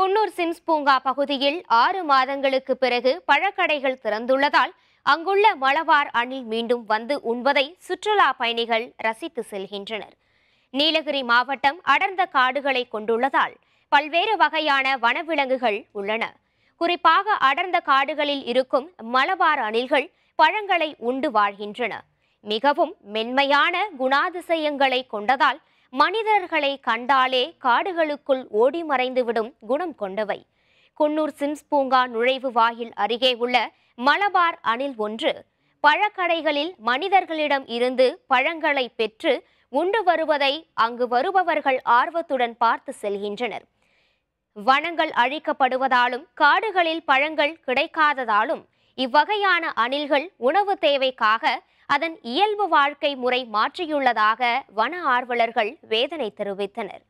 Coonoor Sims பூங்கா பகுதியில் ஆறு மாதங்களுக்கு பிறகு பழக்கடைகள் திறந்துள்ளதால் அங்குள்ள மலவார் அணில் மீண்டும் வந்து உண்பதை சுற்றுலா பயணிகள் ரசித்து செல்கின்றனர் நீலகிரி மாவட்டம் அடர்ந்த காடுகளை கொண்டுள்ளதால் பல்வேறு வகையான வனவிலங்குகள் உள்ளன குறிப்பாக அடர்ந்த காடுகளில் இருக்கும் மலபார் அணில்கள் பழங்களை உண்டு வாழ்கின்றன மிகவும் மென்மையான குணாதிசயங்களை கொண்டதால் மனிதர்களை கண்டாலே காடுகளுக்குள் ஓடி மறைந்துவிடும் குணம் கொண்டவை குன்னூர் சிம்ஸ் பூங்கா நுழைவு வாயில் அருகே உள்ள மலபார் அணில் ஒன்று பழக்கடைகளில் மனிதர்களிடம் இருந்து பழங்களை பெற்று உண்டு வருவதை அங்கு வருபவர்கள் ஆர்வத்துடன் பார்த்து செல்கின்றனர் வனங்கள் அழிக்கப்படுவதாலும் காடுகளில் பழங்கள் கிடைக்காததாலும் இவ்வகையான அணில்கள் உணவு தேவைக்காக அதன் இயல்பு வாழ்க்கை முறை மாற்றியுள்ளதாக வன ஆர்வலர்கள் வேதனை தெரிவித்தனர்